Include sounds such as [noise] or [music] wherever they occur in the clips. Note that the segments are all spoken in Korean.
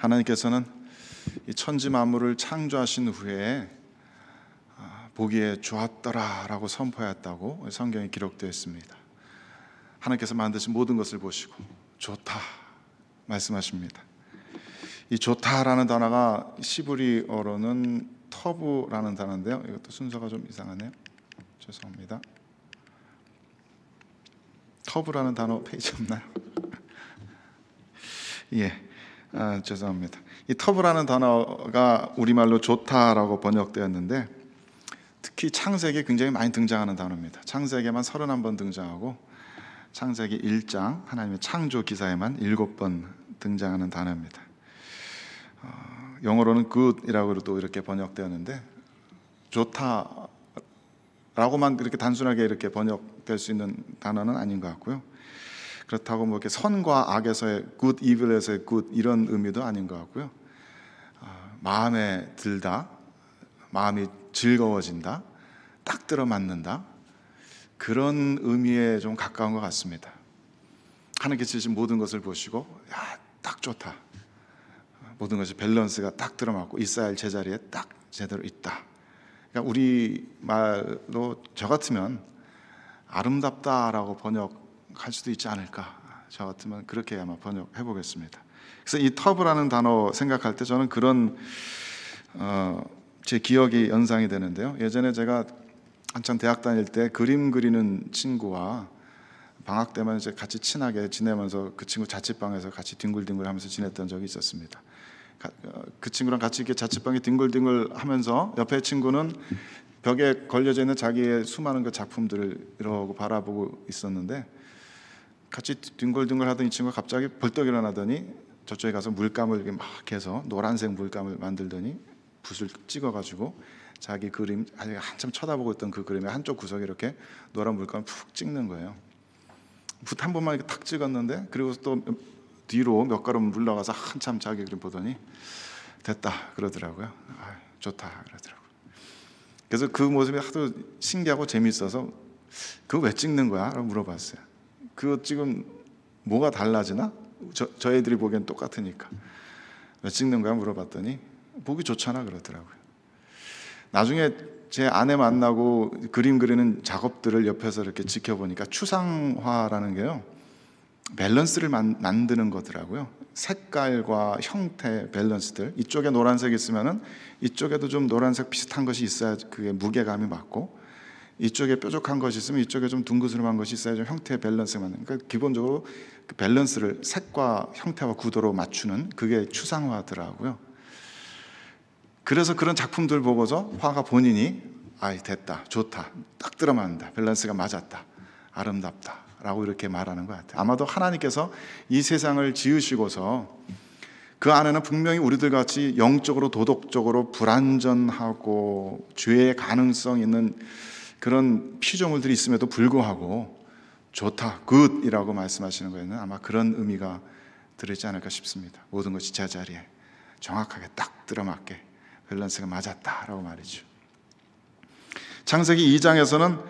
하나님께서는 이 천지 만물을 창조하신 후에 아, 보기에 좋았더라라고 선포하였다고 성경에 기록되어 있습니다. 하나님께서 만드신 모든 것을 보시고 좋다 말씀하십니다. 이 좋다라는 단어가 시브리어로는 터부라는 단어인데요. 이것도 순서가 좀 이상하네요. 죄송합니다. 터부라는 단어 페이지 없나요? [laughs] 예. 아, 죄송합니다. 이 터브라는 단어가 우리말로 좋다라고 번역되었는데 특히 창세기에 굉장히 많이 등장하는 단어입니다. 창세기에만 31번 등장하고 창세기 1장 하나님의 창조 기사에만 7번 등장하는 단어입니다. 어, 영어로는 good이라고도 이렇게 번역되었는데 좋다라고만 그렇게 단순하게 이렇게 번역될 수 있는 단어는 아닌 것 같고요. 그렇다고 뭐 이렇게 선과 악에서의 good, evil에서의 good 이런 의미도 아닌 것 같고요. 아, 마음에 들다, 마음이 즐거워진다, 딱 들어맞는다 그런 의미에 좀 가까운 것 같습니다. 하나님께서 지신 모든 것을 보시고 야, 딱 좋다. 모든 것이 밸런스가 딱 들어맞고 이스라엘 제자리에 딱 제대로 있다. 그러니까 우리 말로 저 같으면 아름답다라고 번역 갈 수도 있지 않을까. 저 같으면 그렇게 아마 번역해 보겠습니다. 그래서 이 터브라는 단어 생각할 때 저는 그런 어, 제 기억이 연상이 되는데요. 예전에 제가 한참 대학 다닐 때 그림 그리는 친구와 방학 때만 이제 같이 친하게 지내면서 그 친구 자취방에서 같이 뒹굴뒹굴 하면서 지냈던 적이 있었습니다. 어, 그 친구랑 같이 이렇게 자취방에 뒹굴뒹굴 하면서 옆에 친구는 벽에 걸려져 있는 자기의 수많은 그 작품들을 이러고 바라보고 있었는데 같이 뒹굴뒹굴 하던 이 친구가 갑자기 벌떡 일어나더니 저쪽에 가서 물감을 막 해서 노란색 물감을 만들더니 붓을 찍어가지고 자기 그림 한참 쳐다보고 있던 그 그림의 한쪽 구석에 이렇게 노란 물감을 푹 찍는 거예요. 붓 한 번만 이렇게 탁 찍었는데 그리고 또 뒤로 몇 걸음 물러가서 한참 자기 그림 보더니 됐다 그러더라고요. 아, 좋다 그러더라고요. 그래서 그 모습이 하도 신기하고 재밌어서 그거 왜 찍는 거야? 라고 물어봤어요. 그 지금 뭐가 달라지나? 저, 저 애들이 보기엔 똑같으니까. 왜 찍는 거야? 물어봤더니 보기 좋잖아 그러더라고요. 나중에 제 아내 만나고 그림 그리는 작업들을 옆에서 이렇게 지켜보니까 추상화라는 게요. 밸런스를 만, 만드는 거더라고요. 색깔과 형태 밸런스들 이쪽에 노란색 있으면은 이쪽에도 좀 노란색 비슷한 것이 있어야 그게 무게감이 맞고 이쪽에 뾰족한 것이 있으면 이쪽에 좀 둥그스름한 것이 있어야 좀 형태의 밸런스가 맞는. 그러니까 기본적으로 그 밸런스를 색과 형태와 구도로 맞추는 그게 추상화더라고요. 그래서 그런 작품들 보고서 화가 본인이 아이 됐다, 좋다, 딱 들어맞는다, 밸런스가 맞았다, 아름답다라고 이렇게 말하는 것 같아요. 아마도 하나님께서 이 세상을 지으시고서 그 안에는 분명히 우리들 같이 영적으로 도덕적으로 불완전하고 죄의 가능성 있는 그런 피조물들이 있음에도 불구하고 좋다, 굿이라고 말씀하시는 거에는 아마 그런 의미가 들어있지 않을까 싶습니다. 모든 것이 제자리에 정확하게 딱 들어맞게 밸런스가 맞았다라고 말이죠. 창세기 2장에서는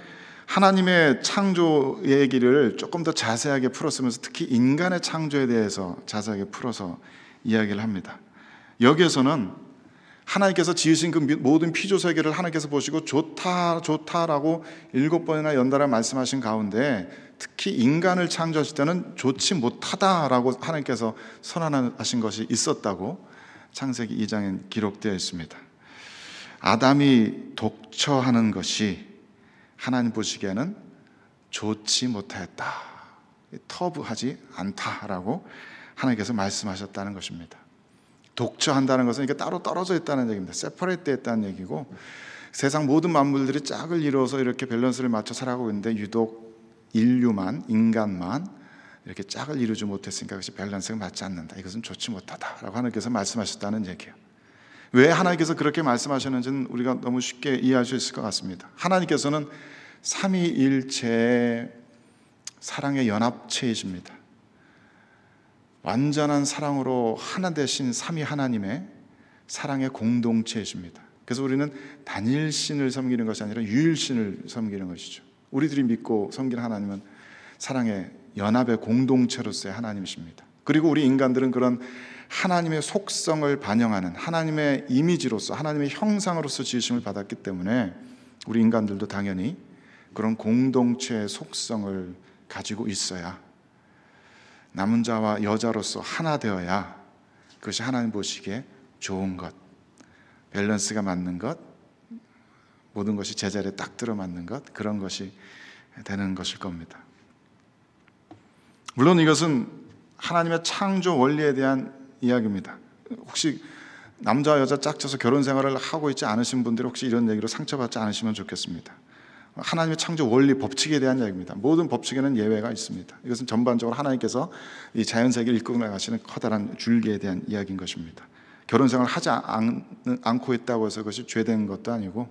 하나님의 창조 얘기를 조금 더 자세하게 풀었으면서 특히 인간의 창조에 대해서 자세하게 풀어서 이야기를 합니다. 여기에서는 하나님께서 지으신 그 모든 피조 세계를 하나님께서 보시고 좋다 좋다라고 일곱 번이나 연달아 말씀하신 가운데 특히 인간을 창조하실 때는 좋지 못하다라고 하나님께서 선언하신 것이 있었다고 창세기 2장에 기록되어 있습니다. 아담이 독처하는 것이 하나님 보시기에는 좋지 못했다 터부하지 않다라고 하나님께서 말씀하셨다는 것입니다. 독처한다는 것은 이게 따로 떨어져 있다는 얘기입니다. 세퍼레이트 했다는 얘기고 세상 모든 만물들이 짝을 이루어서 이렇게 밸런스를 맞춰 살아가고 있는데 유독 인류만 인간만 이렇게 짝을 이루지 못했으니까 그것이 밸런스가 맞지 않는다. 이것은 좋지 못하다라고 하나님께서 말씀하셨다는 얘기예요. 왜 하나님께서 그렇게 말씀하셨는지는 우리가 너무 쉽게 이해할 수 있을 것 같습니다. 하나님께서는 삼위일체 사랑의 연합체이십니다. 완전한 사랑으로 하나 되신 삼위 하나님의 사랑의 공동체이십니다. 그래서 우리는 단일 신을 섬기는 것이 아니라 유일 신을 섬기는 것이죠. 우리들이 믿고 섬기는 하나님은 사랑의 연합의 공동체로서의 하나님이십니다. 그리고 우리 인간들은 그런 하나님의 속성을 반영하는 하나님의 이미지로서 하나님의 형상으로서 지으심을 받았기 때문에 우리 인간들도 당연히 그런 공동체의 속성을 가지고 있어야 남은 자와 여자로서 하나 되어야 그것이 하나님 보시기에 좋은 것, 밸런스가 맞는 것, 모든 것이 제자리에 딱 들어맞는 것, 그런 것이 되는 것일 겁니다. 물론 이것은 하나님의 창조 원리에 대한 이야기입니다. 혹시 남자 와 여자 짝쳐서 결혼 생활을 하고 있지 않으신 분들 혹시 이런 얘기로 상처받지 않으시면 좋겠습니다. 하나님의 창조 원리 법칙에 대한 이야기입니다. 모든 법칙에는 예외가 있습니다. 이것은 전반적으로 하나님께서 이 자연 세계를 이끌어 나가시는 커다란 줄기에 대한 이야기인 것입니다. 결혼 생활 을 하지 않, 않고 있다고 해서 그것이 죄된 것도 아니고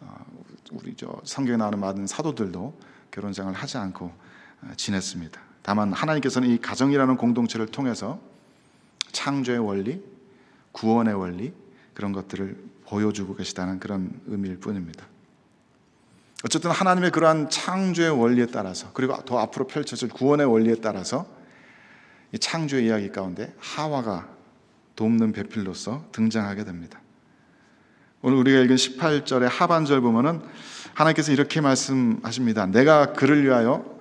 어, 우리 저 성경에 나오는 많은 사도들도 결혼 생활 을 하지 않고 어, 지냈습니다. 다만 하나님께서는 이 가정이라는 공동체를 통해서 창조의 원리, 구원의 원리 그런 것들을 보여주고 계시다는 그런 의미일 뿐입니다. 어쨌든 하나님의 그러한 창조의 원리에 따라서 그리고 더 앞으로 펼쳐질 구원의 원리에 따라서 이 창조의 이야기 가운데 하와가 돕는 배필로서 등장하게 됩니다. 오늘 우리가 읽은 18절의 하반절 보면은 하나님께서 이렇게 말씀하십니다. 내가 그를 위하여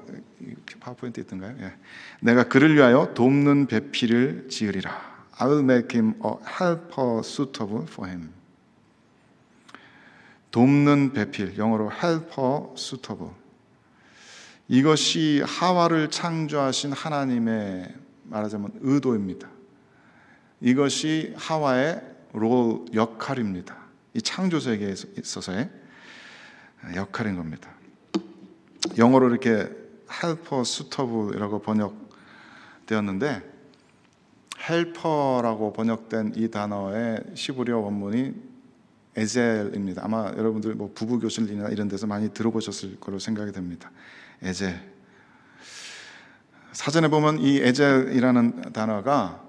파워포인트 있던가요? 예. 내가 그를 위하여 돕는 배필을 지으리라. I will make him a helper suitable for him. 돕는 배필, 영어로 helper suitable. 이것이 하와를 창조하신 하나님의 말하자면 의도입니다. 이것이 하와의 롤 역할입니다. 이 창조 세계에 있어서의 역할인 겁니다. 영어로 이렇게 helper suitable이라고 번역되었는데 헬퍼라고 번역된 이 단어의 시브리어 원문이 에젤입니다. 아마 여러분들 뭐 부부 교실이나 이런 데서 많이 들어보셨을 거로 생각이 됩니다. 에젤. 사전에 보면 이 에젤이라는 단어가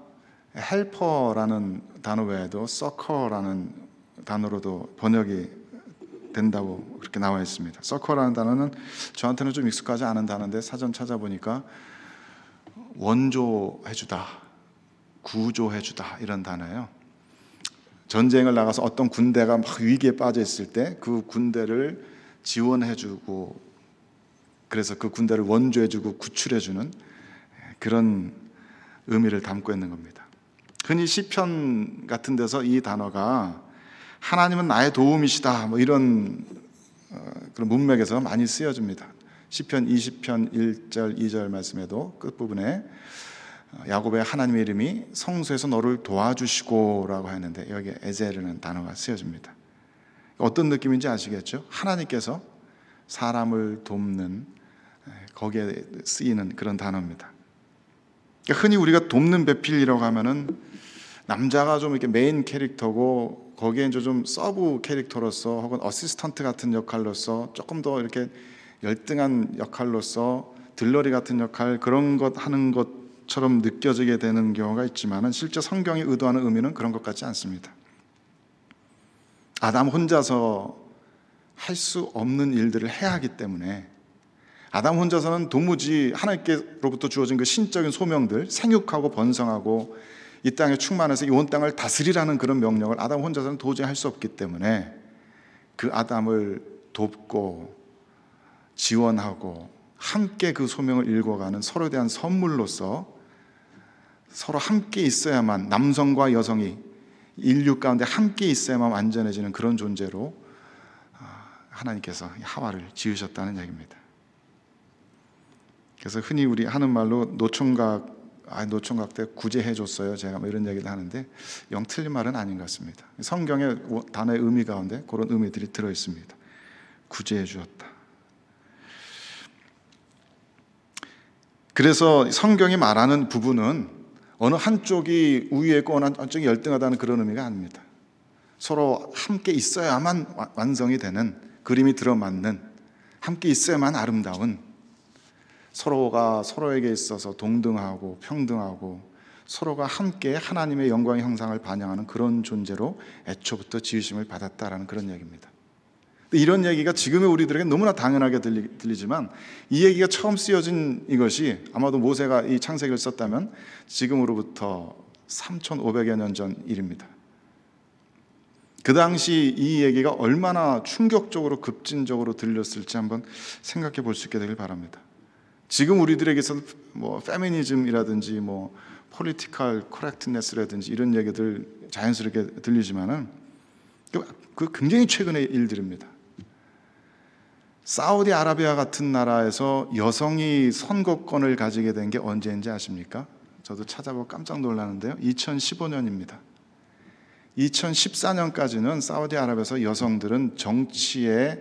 헬퍼라는 단어 외에도 서커라는 단어로도 번역이 된다고 그렇게 나와 있습니다. 서커라는 단어는 저한테는 좀 익숙하지 않은 단어인데 사전 찾아보니까 원조해주다, 구조해주다 이런 단어예요. 전쟁을 나가서 어떤 군대가 막 위기에 빠져 있을 때 그 군대를 지원해주고 그래서 그 군대를 원조해주고 구출해주는 그런 의미를 담고 있는 겁니다. 흔히 시편 같은 데서 이 단어가 하나님은 나의 도움이시다 뭐 이런 어, 그런 문맥에서 많이 쓰여집니다. 시편 20편 1절 2절 말씀에도 끝 부분에 야곱의 하나님의 이름이 성소에서 너를 도와주시고라고 하는데 여기 에제르는 단어가 쓰여집니다. 어떤 느낌인지 아시겠죠? 하나님께서 사람을 돕는 거기에 쓰이는 그런 단어입니다. 그러니까 흔히 우리가 돕는 배필이라고 하면은 남자가 좀 이렇게 메인 캐릭터고 거기에 이제 좀 서브 캐릭터로서 혹은 어시스턴트 같은 역할로서 조금 더 이렇게 열등한 역할로서 들러리 같은 역할 그런 것 하는 것 것처럼 느껴지게 되는 경우가 있지만 실제 성경이 의도하는 의미는 그런 것 같지 않습니다. 아담 혼자서 할 수 없는 일들을 해야 하기 때문에 아담 혼자서는 도무지 하나님께로부터 주어진 그 신적인 소명들 생육하고 번성하고 이 땅에 충만해서 이 온 땅을 다스리라는 그런 명령을 아담 혼자서는 도저히 할 수 없기 때문에 그 아담을 돕고 지원하고 함께 그 소명을 읽어가는 서로에 대한 선물로서 서로 함께 있어야만 남성과 여성이 인류 가운데 함께 있어야만 완전해지는 그런 존재로 아, 하나님께서 하와를 지으셨다는 얘기입니다. 그래서 흔히 우리 하는 말로 노총각 아 노총각 때 구제해 줬어요. 제가 뭐 이런 얘기를 하는데 영 틀린 말은 아닌 것 같습니다. 성경의 단어의 의미 가운데 그런 의미들이 들어 있습니다. 구제해 주었다. 그래서 성경이 말하는 부분은 어느 한쪽이 우위에 있고 어느 한쪽이 열등하다는 그런 의미가 아닙니다. 서로 함께 있어야만 완성이 되는 그림이 들어맞는 함께 있어야만 아름다운 서로가 서로에게 있어서 동등하고 평등하고 서로가 함께 하나님의 영광의 형상을 반영하는 그런 존재로 애초부터 지으심을 받았다라는 그런 이기입니다 이런 얘기가 지금의 우리들에게 너무나 당연하게 들리, 지만이 얘기가 처음 쓰여진 이것이 아마도 모세가 이 창세기를 썼다면 지금으로부터 3,500여 년 전 일입니다. 그 당시 이 얘기가 얼마나 충격적으로 급진적으로 들렸을지 한번 생각해 볼 수 있게 되길 바랍니다. 지금 우리들에게서 뭐 페미니즘이라든지 뭐 폴리티컬 코렉트네스라든지 이런 얘기들 자연스럽게 들리지만은 그, 그 굉장히 최근의 일들입니다. 사우디아라비아 같은 나라에서 여성이 선거권을 가지게 된 게 언제인지 아십니까? 저도 찾아보고 깜짝 놀라는데요. 2015년입니다. 2014년까지는 사우디아라비아에서 여성들은 정치에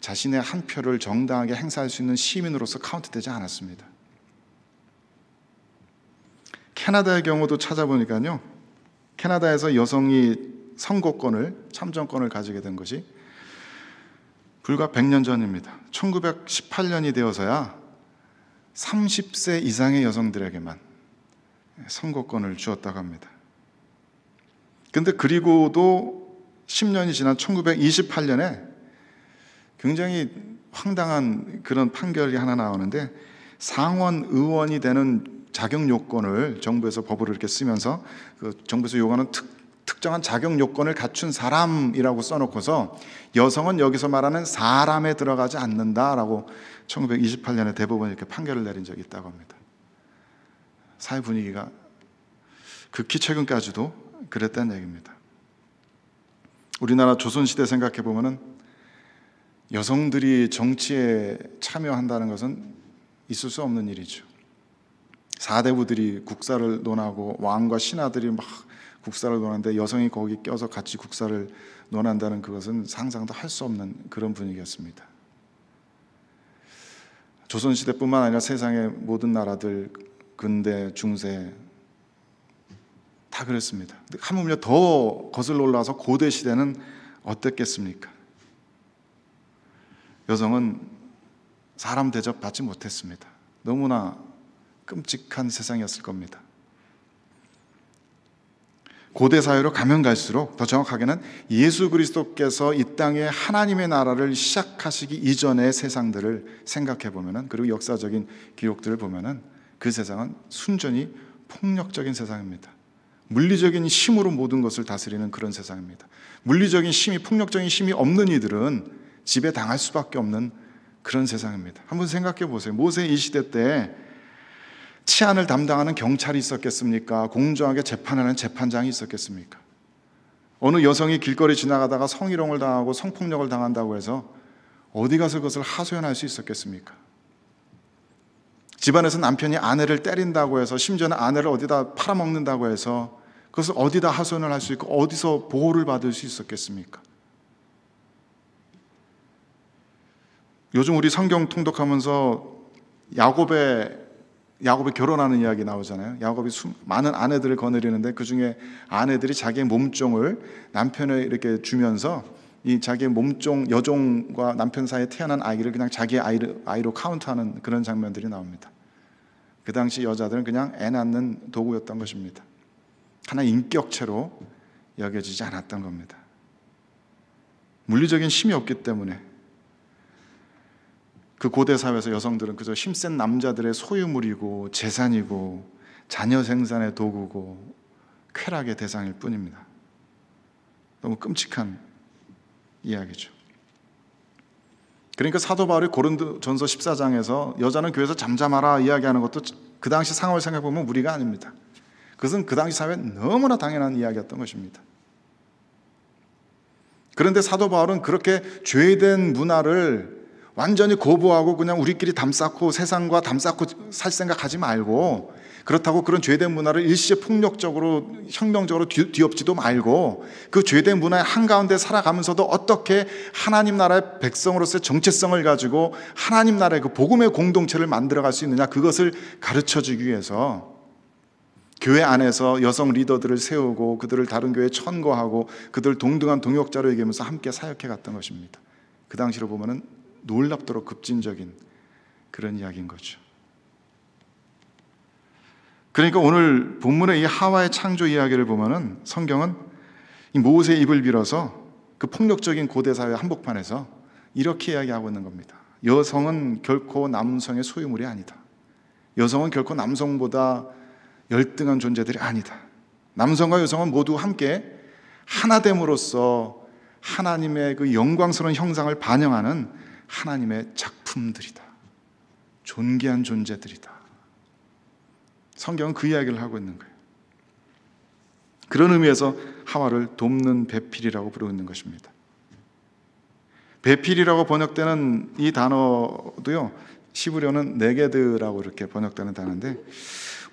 자신의 한 표를 정당하게 행사할 수 있는 시민으로서 카운트되지 않았습니다. 캐나다의 경우도 찾아보니까요. 캐나다에서 여성이 선거권을 참정권을 가지게 된 것이 불과 100년 전입니다. 1918년이 되어서야 30세 이상의 여성들에게만 선거권을 주었다고 합니다. 근데 그리고도 10년이 지난 1928년에 굉장히 황당한 그런 판결이 하나 나오는데 상원 의원이 되는 자격 요건을 정부에서 법으 이렇게 쓰면서 그 정부에서 요구하는 특 특정한 자격 요건을 갖춘 사람이라고 써놓고서 여성은 여기서 말하는 사람에 들어가지 않는다라고 1928년에 대법원이 이렇게 판결을 내린 적이 있다고 합니다. 사회 분위기가 극히 최근까지도 그랬다는 얘기입니다. 우리나라 조선시대 생각해 보면은 여성들이 정치에 참여한다는 것은 있을 수 없는 일이죠. 사대부들이 국사를 논하고 왕과 신하들이 막 국사를 논하는데 여성이 거기 껴서 같이 국사를 논한다는 그것은 상상도 할 수 없는 그런 분위기였습니다. 조선시대뿐만 아니라 세상의 모든 나라들 근대 중세 다 그랬습니다. 한물며더 거슬러 올라서 와 고대 시대는 어땠겠습니까? 여성은 사람 대접 받지 못했습니다. 너무나 끔찍한 세상이었을 겁니다. 고대 사회로 가면 갈수록 더 정확하게는 예수 그리스도께서 이 땅에 하나님의 나라를 시작하시기 이전의 세상들을 생각해 보면은 그리고 역사적인 기록들을 보면은 그 세상은 순전히 폭력적인 세상입니다. 물리적인 힘으로 모든 것을 다스리는 그런 세상입니다. 물리적인 힘이 폭력적인 힘이 없는 이들은 지배당할 수밖에 없는 그런 세상입니다. 한번 생각해 보세요. 모세 이 시대 때 치안을 담당하는 경찰이 있었겠습니까? 공정하게 재판하는 재판장이 있었겠습니까? 어느 여성이 길거리 지나가다가 성희롱을 당하고 성폭력을 당한다고 해서 어디 가서 그것을 하소연할 수 있었겠습니까? 집안에서 남편이 아내를 때린다고 해서 심지어는 아내를 어디다 팔아먹는다고 해서 그것을 어디다 하소연을 할 수 있고 어디서 보호를 받을 수 있었겠습니까? 요즘 우리 성경 통독하면서 야곱의 야곱이 결혼하는 이야기 나오잖아요. 야곱이 수, 많은 아내들을 거느리는데 그 중에 아내들이 자기의 몸종을 남편에 이렇게 주면서 이 자기의 몸종 여종과 남편 사이에 태어난 아이를 그냥 자기의 아이로, 아이로 카운트하는 그런 장면들이 나옵니다. 그 당시 여자들은 그냥 애 낳는 도구였던 것입니다. 하나 인격체로 여겨지지 않았던 겁니다. 물리적인 힘이 없기 때문에 그 고대 사회에서 여성들은 그저 힘센 남자들의 소유물이고 재산이고 자녀 생산의 도구고 쾌락의 대상일 뿐입니다. 너무 끔찍한 이야기죠. 그러니까 사도 바울이 고린도전서 14장에서 여자는 교회에서 잠잠하라 이야기하는 것도 그 당시 상황을 생각해 보면 무리가 아닙니다. 그것은 그 당시 사회에 너무나 당연한 이야기였던 것입니다. 그런데 사도 바울은 그렇게 죄된 문화를 완전히 거부하고 그냥 우리끼리 담 쌓고 세상과 담 쌓고 살 생각 하지 말고 그렇다고 그런 죄된 문화를 일시에 폭력적으로 혁명적으로 뒤, 엎지도 말고 그 죄된 문화의 한가운데 살아가면서도 어떻게 하나님 나라의 백성으로서의 정체성을 가지고 하나님 나라의 그 복음의 공동체를 만들어갈 수 있느냐 그것을 가르쳐주기 위해서 교회 안에서 여성 리더들을 세우고 그들을 다른 교회에 천거하고 그들 동등한 동역자로 얘기하면서 함께 사역해 갔던 것입니다. 그 당시로 보면 놀랍도록 급진적인 그런 이야기인 거죠. 그러니까 오늘 본문의 이 하와의 창조 이야기를 보면은 성경은 이 모세의 입을 빌어서 그 폭력적인 고대 사회 한복판에서 이렇게 이야기하고 있는 겁니다. 여성은 결코 남성의 소유물이 아니다. 여성은 결코 남성보다 열등한 존재들이 아니다. 남성과 여성은 모두 함께 하나됨으로써 하나님의 그 영광스러운 형상을 반영하는 하나님의 작품들이다. 존귀한 존재들이다. 성경은 그 이야기를 하고 있는 거예요. 그런 의미에서 하와를 돕는 배필이라고 부르고 있는 것입니다. 배필이라고 번역되는 이 단어도요, 시부려는 네게드라고 이렇게 번역되는 단어인데,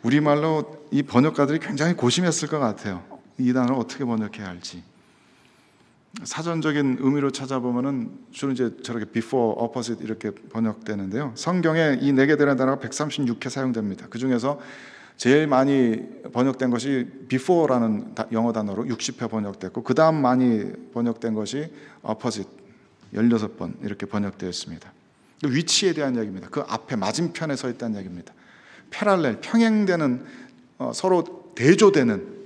우리말로 이 번역가들이 굉장히 고심했을 것 같아요. 이 단어를 어떻게 번역해야 할지. 사전적인 의미로 찾아보면은 주로 이제 저렇게 before, opposite 이렇게 번역되는데요. 성경에 이 네개 되는 단어가 136회 사용됩니다. 그 중에서 제일 많이 번역된 것이 before라는 영어 단어로 60회 번역됐고 그 다음 많이 번역된 것이 opposite 16번 이렇게 번역되었습니다. 그 위치에 대한 이야기입니다. 그 앞에 맞은편에 서 있다는 이야기입니다. 패랄렐 평행되는 어, 서로 대조되는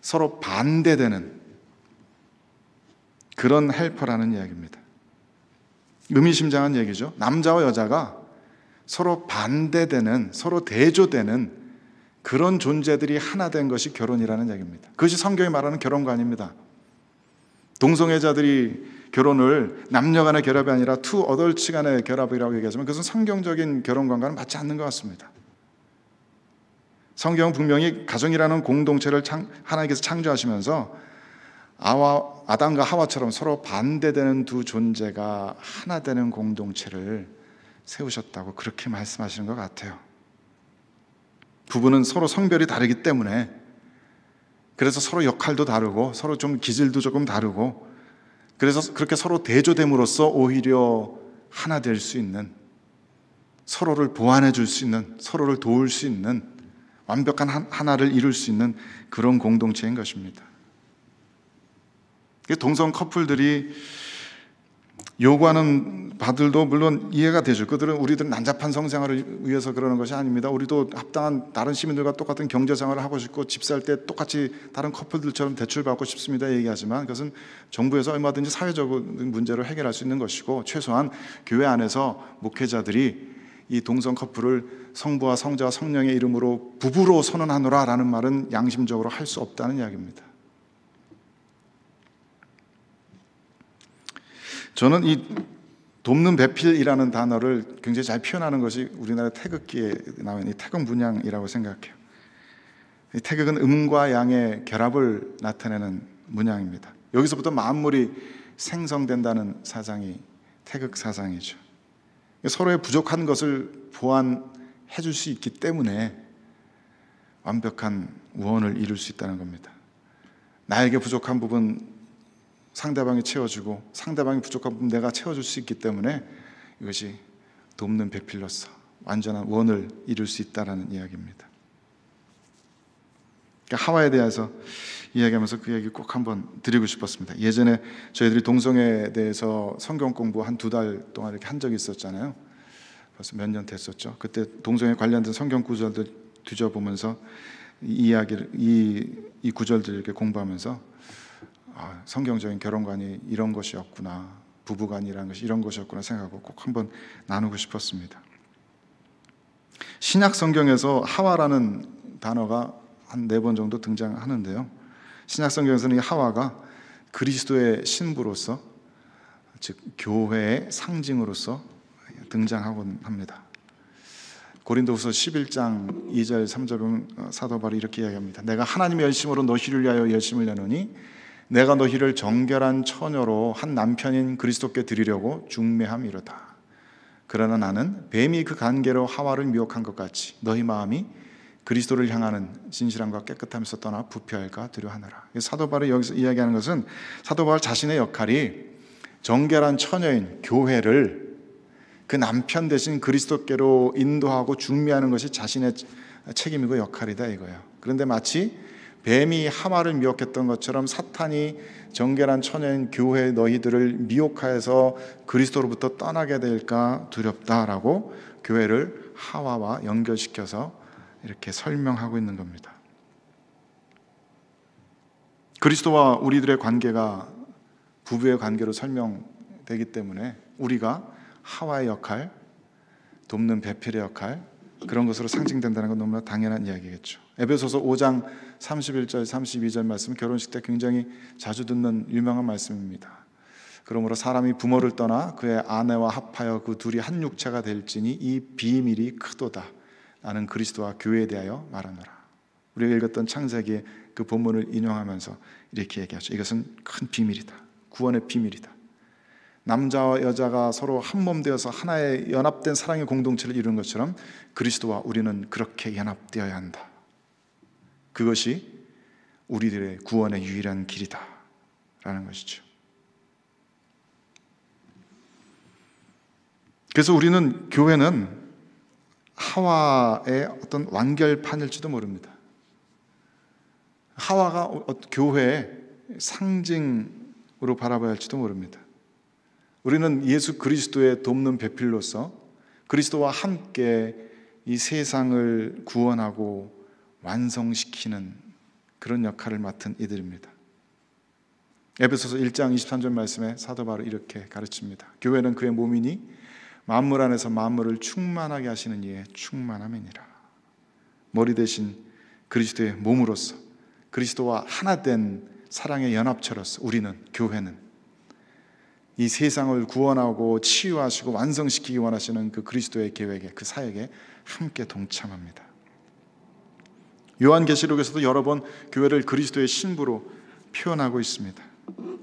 서로 반대되는 그런 헬퍼라는 이야기입니다. 의미심장한 얘기죠. 남자와 여자가 서로 반대되는, 서로 대조되는 그런 존재들이 하나 된 것이 결혼이라는 얘기입니다. 그것이 성경이 말하는 결혼관입니다. 동성애자들이 결혼을 남녀 간의 결합이 아니라 투 어덜츠 간의 결합이라고 얘기하지만 그것은 성경적인 결혼관과는 맞지 않는 것 같습니다. 성경은 분명히 가정이라는 공동체를 창, 하나님께서 창조하시면서 아와, 아담과 하와처럼 서로 반대되는 두 존재가 하나 되는 공동체를 세우셨다고 그렇게 말씀하시는 것 같아요. 부부는 서로 성별이 다르기 때문에 그래서 서로 역할도 다르고 서로 좀 기질도 조금 다르고 그래서 그렇게 서로 대조됨으로써 오히려 하나 될 수 있는 서로를 보완해 줄 수 있는 서로를 도울 수 있는 완벽한 하나를 이룰 수 있는 그런 공동체인 것입니다. 동성 커플들이 요구하는 바들도 물론 이해가 되죠. 그들은 우리들 난잡한 성생활을 위해서 그러는 것이 아닙니다. 우리도 합당한 다른 시민들과 똑같은 경제생활을 하고 싶고 집 살 때 똑같이 다른 커플들처럼 대출받고 싶습니다. 얘기하지만 그것은 정부에서 얼마든지 사회적인 문제를 해결할 수 있는 것이고 최소한 교회 안에서 목회자들이 이 동성 커플을 성부와 성자와 성령의 이름으로 부부로 선언하노라라는 말은 양심적으로 할 수 없다는 이야기입니다. 저는 이 돕는 배필이라는 단어를 굉장히 잘 표현하는 것이 우리나라 태극기에 나온 이 태극 문양이라고 생각해요. 이 태극은 음과 양의 결합을 나타내는 문양입니다. 여기서부터 만물이 생성된다는 사상이 태극 사상이죠. 서로의 부족한 것을 보완해 줄 수 있기 때문에 완벽한 우원을 이룰 수 있다는 겁니다. 나에게 부족한 부분 상대방이 채워주고 상대방이 부족한 부분 내가 채워줄 수 있기 때문에 이것이 돕는 배필로서 완전한 원을 이룰 수 있다라는 이야기입니다. 그러니까 하와에 대해서 이야기하면서 그 얘기 꼭 한번 드리고 싶었습니다. 예전에 저희들이 동성애에 대해서 성경 공부 한 두 달 동안 이렇게 한 적이 있었잖아요. 벌써 몇 년 됐었죠. 그때 동성애 관련된 성경 구절들 뒤져보면서 이 이야기를 이, 이 구절들 이렇게 공부하면서 아, 성경적인 결혼관이 이런 것이었구나. 부부관이라는 것이 이런 것이었구나 생각하고 꼭 한번 나누고 싶었습니다. 신약 성경에서 하와라는 단어가 한 네 번 정도 등장하는데요. 신약 성경에서는 이 하와가 그리스도의 신부로서 즉 교회의 상징으로서 등장하곤 합니다. 고린도후서 11장 2절 3절은 어, 사도 바울 이렇게 이야기합니다. 내가 하나님의 열심으로 너희를 위하여 열심을 내노니 내가 너희를 정결한 처녀로 한 남편인 그리스도께 드리려고 중매함이로다. 그러나 나는 뱀이 그 관계로 하와를 미혹한 것 같이 너희 마음이 그리스도를 향하는 진실함과 깨끗함에서 떠나 부패할까 두려하느라. 사도 바울 여기서 이야기하는 것은 사도 바 자신의 역할이 정결한 처녀인 교회를 그 남편 대신 그리스도께로 인도하고 중미하는 것이 자신의 책임이고 역할이다 이거예요. 그런데 마치 뱀이 하마를 미혹했던 것처럼 사탄이 정결한 천연 교회 너희들을 미혹하여서 그리스도로부터 떠나게 될까 두렵다라고 교회를 하와와 연결시켜서 이렇게 설명하고 있는 겁니다. 그리스도와 우리들의 관계가 부부의 관계로 설명되기 때문에 우리가 하와의 역할, 돕는 배필의 역할 그런 것으로 상징된다는 건 너무나 당연한 이야기겠죠. 에베소서 5장 31절 32절 말씀 결혼식 때 굉장히 자주 듣는 유명한 말씀입니다. 그러므로 사람이 부모를 떠나 그의 아내와 합하여 그 둘이 한 육체가 될지니 이 비밀이 크도다. 나는 그리스도와 교회에 대하여 말하노라. 우리가 읽었던 창세기의 그 본문을 인용하면서 이렇게 얘기하죠. 이것은 큰 비밀이다. 구원의 비밀이다. 남자와 여자가 서로 한 몸 되어서 하나의 연합된 사랑의 공동체를 이루 것처럼 그리스도와 우리는 그렇게 연합되어야 한다. 그것이 우리들의 구원의 유일한 길이다. 라는 것이죠. 그래서 우리는 교회는 하와의 어떤 완결판일지도 모릅니다. 하와가 어, 어, 교회의 상징으로 바라봐야 할지도 모릅니다. 우리는 예수 그리스도의 돕는 배필로서 그리스도와 함께 이 세상을 구원하고 완성시키는 그런 역할을 맡은 이들입니다. 에베소서 1장 23절 말씀에 사도 바로 이렇게 가르칩니다. 교회는 그의 몸이니 만물 안에서 만물을 충만하게 하시는 이에 충만함이니라. 머리 대신 그리스도의 몸으로서 그리스도와 하나 된 사랑의 연합체로서 우리는 교회는 이 세상을 구원하고 치유하시고 완성시키기 원하시는 그 그리스도의 계획에 그 사역에 함께 동참합니다. 요한계시록에서도 여러 번 교회를 그리스도의 신부로 표현하고 있습니다.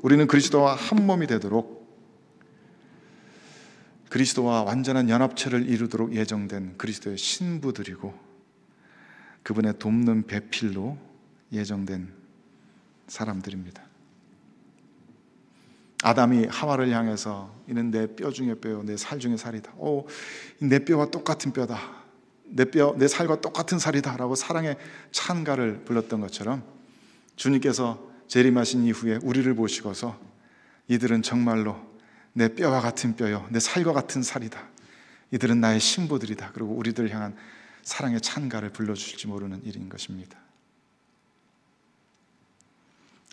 우리는 그리스도와 한 몸이 되도록 그리스도와 완전한 연합체를 이루도록 예정된 그리스도의 신부들이고 그분의 돕는 배필로 예정된 사람들입니다. 아담이 하와를 향해서 이는 내 뼈 중에 뼈요 내살 중에 살이다. 오, 내 뼈와 똑같은 뼈다. 내 뼈, 내 살과 똑같은 살이다라고 사랑의 찬가를 불렀던 것처럼 주님께서 재림하신 이후에 우리를 보시고서 이들은 정말로 내 뼈와 같은 뼈요, 내 살과 같은 살이다. 이들은 나의 신부들이다. 그리고 우리들 향한 사랑의 찬가를 불러주실지 모르는 일인 것입니다.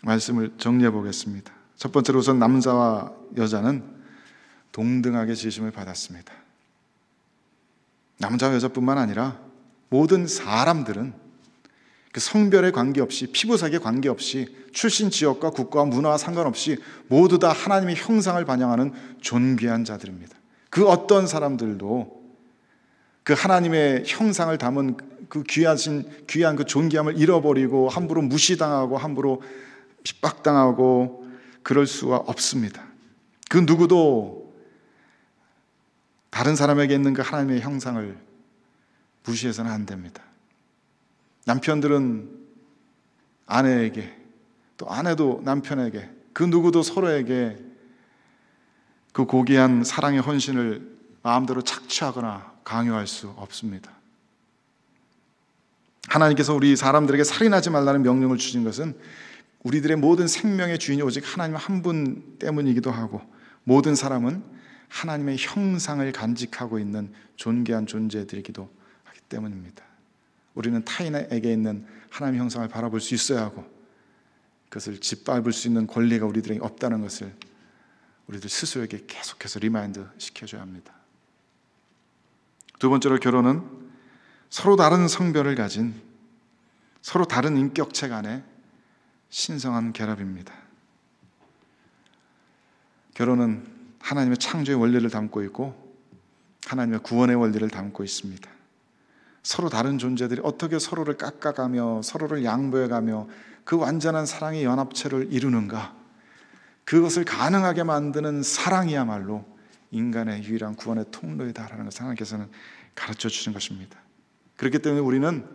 말씀을 정리해 보겠습니다. 첫 번째로 우선 남자와 여자는 동등하게 지심을 받았습니다. 남자 와 여자뿐만 아니라 모든 사람들은 그 성별에 관계없이 피부색에 관계없이 출신 지역과 국가와 문화와 상관없이 모두 다 하나님의 형상을 반영하는 존귀한 자들입니다. 그 어떤 사람들도 그 하나님의 형상을 담은 그 귀하신 귀한 그 존귀함을 잃어버리고 함부로 무시당하고 함부로 핍박당하고 그럴 수가 없습니다. 그 누구도 다른 사람에게 있는 그 하나님의 형상을 무시해서는 안 됩니다. 남편들은 아내에게 또 아내도 남편에게 그 누구도 서로에게 그 고귀한 사랑의 헌신을 마음대로 착취하거나 강요할 수 없습니다. 하나님께서 우리 사람들에게 살인하지 말라는 명령을 주신 것은 우리들의 모든 생명의 주인이 오직 하나님 한 분 때문이기도 하고 모든 사람은 하나님의 형상을 간직하고 있는 존귀한 존재들이기도 하기 때문입니다. 우리는 타인에게 있는 하나님의 형상을 바라볼 수 있어야 하고 그것을 짓밟을 수 있는 권리가 우리들에게 없다는 것을 우리들 스스로에게 계속해서 리마인드 시켜줘야 합니다. 두 번째로 결혼은 서로 다른 성별을 가진 서로 다른 인격체 간의 신성한 결합입니다. 결혼은 하나님의 창조의 원리를 담고 있고 하나님의 구원의 원리를 담고 있습니다. 서로 다른 존재들이 어떻게 서로를 깎아가며 서로를 양보해가며 그 완전한 사랑의 연합체를 이루는가? 그것을 가능하게 만드는 사랑이야말로 인간의 유일한 구원의 통로이다라는 것을 하나님께서는 가르쳐 주신 것입니다. 그렇기 때문에 우리는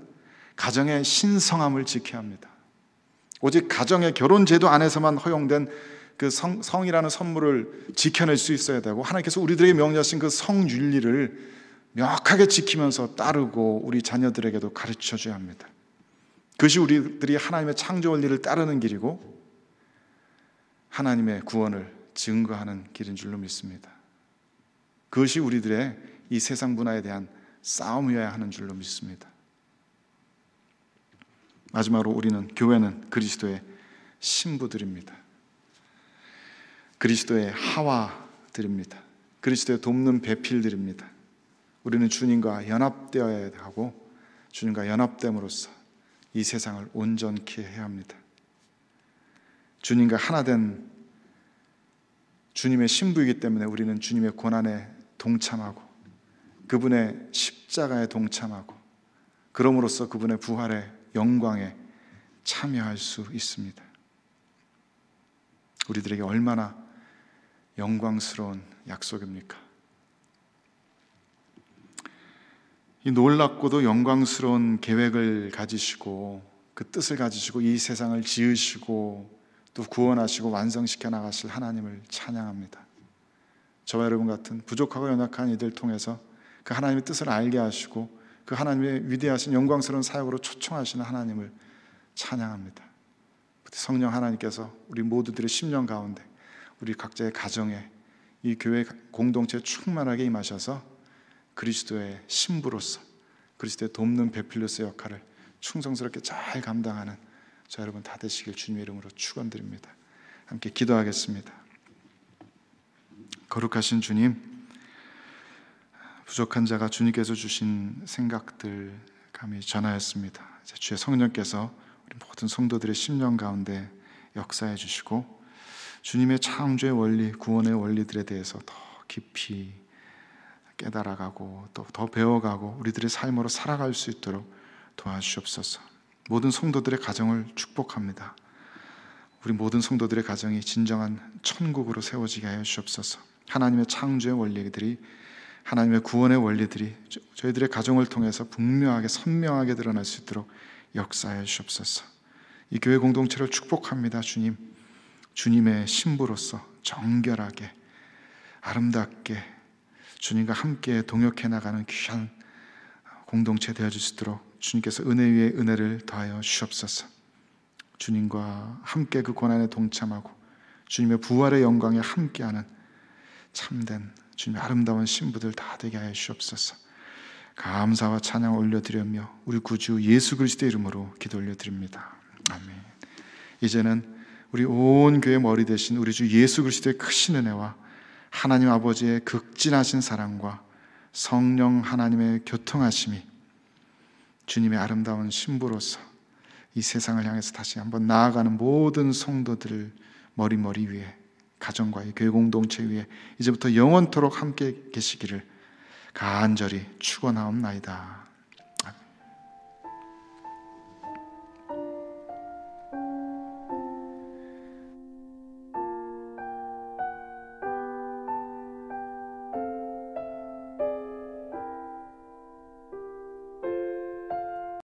가정의 신성함을 지켜야 합니다. 오직 가정의 결혼제도 안에서만 허용된 그 성, 성이라는 선물을 지켜낼 수 있어야 되고 하나님께서 우리들에게 명하신 그 성윤리를 명확하게 지키면서 따르고 우리 자녀들에게도 가르쳐 줘야 합니다. 그것이 우리들이 하나님의 창조 원리를 따르는 길이고 하나님의 구원을 증거하는 길인 줄로 믿습니다. 그것이 우리들의 이 세상 문화에 대한 싸움이어야 하는 줄로 믿습니다. 마지막으로 우리는 교회는 그리스도의 신부들입니다. 그리스도의 하와 드립니다. 그리스도의 돕는 배필 드립니다. 우리는 주님과 연합되어야 하고 주님과 연합됨으로써 이 세상을 온전케 해야 합니다. 주님과 하나 된 주님의 신부이기 때문에 우리는 주님의 고난에 동참하고 그분의 십자가에 동참하고 그럼으로써 그분의 부활의 영광에 참여할 수 있습니다. 우리들에게 얼마나 영광스러운 약속입니까? 이 놀랍고도 영광스러운 계획을 가지시고 그 뜻을 가지시고 이 세상을 지으시고 또 구원하시고 완성시켜 나가실 하나님을 찬양합니다. 저와 여러분 같은 부족하고 연약한 이들 통해서 그 하나님의 뜻을 알게 하시고 그 하나님의 위대하신 영광스러운 사역으로 초청하시는 하나님을 찬양합니다. 성령 하나님께서 우리 모두들의 심령 가운데 우리 각자의 가정에 이 교회 공동체 에 충만하게 임하셔서 그리스도의 신부로서 그리스도의 돕는 베필로스 역할을 충성스럽게 잘 감당하는 저 여러분 다 되시길 주님의 이름으로 축원드립니다. 함께 기도하겠습니다. 거룩하신 주님, 부족한 자가 주님께서 주신 생각들 감히 전하였습니다. 이제 주의 성령께서 우리 모든 성도들의 심령 가운데 역사해 주시고 주님의 창조의 원리, 구원의 원리들에 대해서 더 깊이 깨달아가고 또 더 배워가고 우리들의 삶으로 살아갈 수 있도록 도와주옵소서. 모든 성도들의 가정을 축복합니다. 우리 모든 성도들의 가정이 진정한 천국으로 세워지게 하여 주옵소서. 하나님의 창조의 원리들이 하나님의 구원의 원리들이 저희들의 가정을 통해서 분명하게 선명하게 드러날 수 있도록 역사해 주옵소서. 이 교회 공동체를 축복합니다, 주님. 주님의 신부로서 정결하게 아름답게 주님과 함께 동역해 나가는 귀한 공동체 되어 주시도록 주님께서 은혜 위에 은혜를 더하여 주옵소서. 주님과 함께 그 고난에 동참하고 주님의 부활의 영광에 함께하는 참된 주님의 아름다운 신부들 다 되게 하여 주옵소서. 감사와 찬양 올려드리며 우리 구주 예수 그리스도의 이름으로 기도 올려드립니다. 아멘. 이제는 우리 온 교회 머리 대신 우리 주 예수 그리스도의 크신 은혜와 하나님 아버지의 극진하신 사랑과 성령 하나님의 교통하심이 주님의 아름다운 신부로서 이 세상을 향해서 다시 한번 나아가는 모든 성도들을 머리머리 위에 가정과의 교회 공동체 위에 이제부터 영원토록 함께 계시기를 간절히 축원하옵나이다.